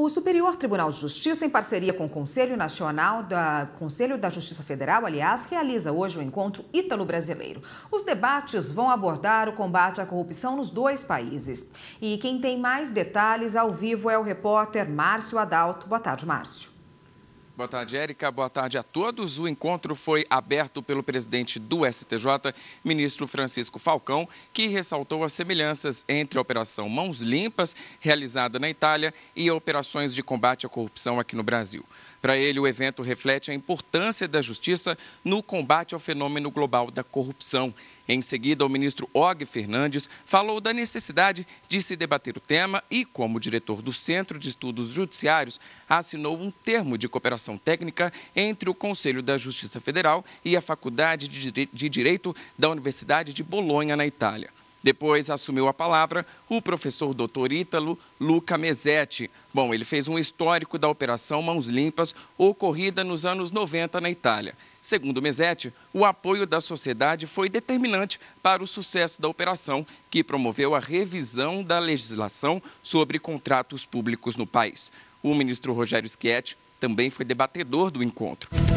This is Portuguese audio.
O Superior Tribunal de Justiça, em parceria com o Conselho Nacional da Conselho da Justiça Federal, aliás, realiza hoje o encontro Ítalo-Brasileiro. Os debates vão abordar o combate à corrupção nos dois países. E quem tem mais detalhes ao vivo é o repórter Márcio Adalto. Boa tarde, Márcio. Boa tarde, Érica. Boa tarde a todos. O encontro foi aberto pelo presidente do STJ, ministro Francisco Falcão, que ressaltou as semelhanças entre a Operação Mãos Limpas, realizada na Itália, e operações de combate à corrupção aqui no Brasil. Para ele, o evento reflete a importância da justiça no combate ao fenômeno global da corrupção. Em seguida, o ministro Og Fernandes falou da necessidade de se debater o tema e, como diretor do Centro de Estudos Judiciários, assinou um termo de cooperação técnica entre o Conselho da Justiça Federal e a Faculdade de Direito da Universidade de Bolonha, na Itália. Depois assumiu a palavra o professor doutor Ítalo Luca Mesetti. Bom, ele fez um histórico da Operação Mãos Limpas, ocorrida nos anos 90 na Itália. Segundo Mesetti, o apoio da sociedade foi determinante para o sucesso da operação, que promoveu a revisão da legislação sobre contratos públicos no país. O ministro Rogério Schietti também foi debatedor do encontro.